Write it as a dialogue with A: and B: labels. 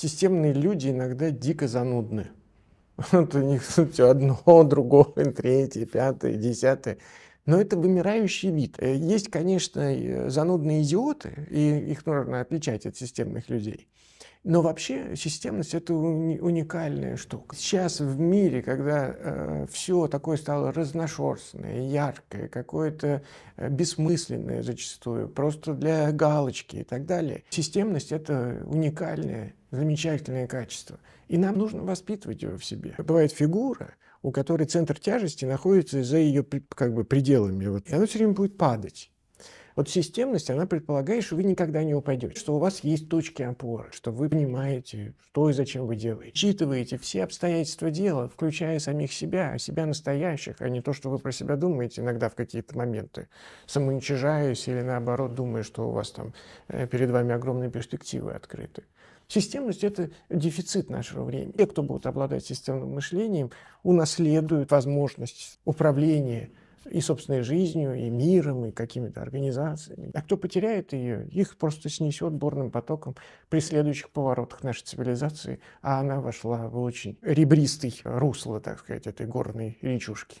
A: системные люди иногда дико занудны. Вот у них все одно, другое, третье, пятое, десятое. Но это вымирающий вид. Э, есть, конечно, э, занудные идиоты, и их нужно отличать от системных людей. Но вообще системность – это уникальная штука. Сейчас в мире, когда э, все такое стало разношерстное, яркое, какое-то э, бессмысленное зачастую, просто для галочки и так далее, системность – это уникальная замечательное качество. И нам нужно воспитывать его в себе. Бывает фигура, у которой центр тяжести находится за ее как бы пределами. Вот. И она все время будет падать. Вот системность, она предполагает, что вы никогда не упадете, что у вас есть точки опоры, что вы понимаете, что и зачем вы делаете. Считываете все обстоятельства дела, включая самих себя, а себя настоящих, а не то, что вы про себя думаете иногда в какие-то моменты, самоуничижаясь или наоборот думая, что у вас там э, перед вами огромные перспективы открыты. Системность – это дефицит нашего времени. Те, кто будут обладать системным мышлением, унаследуют возможность управления и собственной жизнью, и миром, и какими-то организациями. А кто потеряет ее, их просто снесет бурным потоком при следующих поворотах нашей цивилизации, а она вошла в очень ребристый русло, так сказать, этой горной речушки.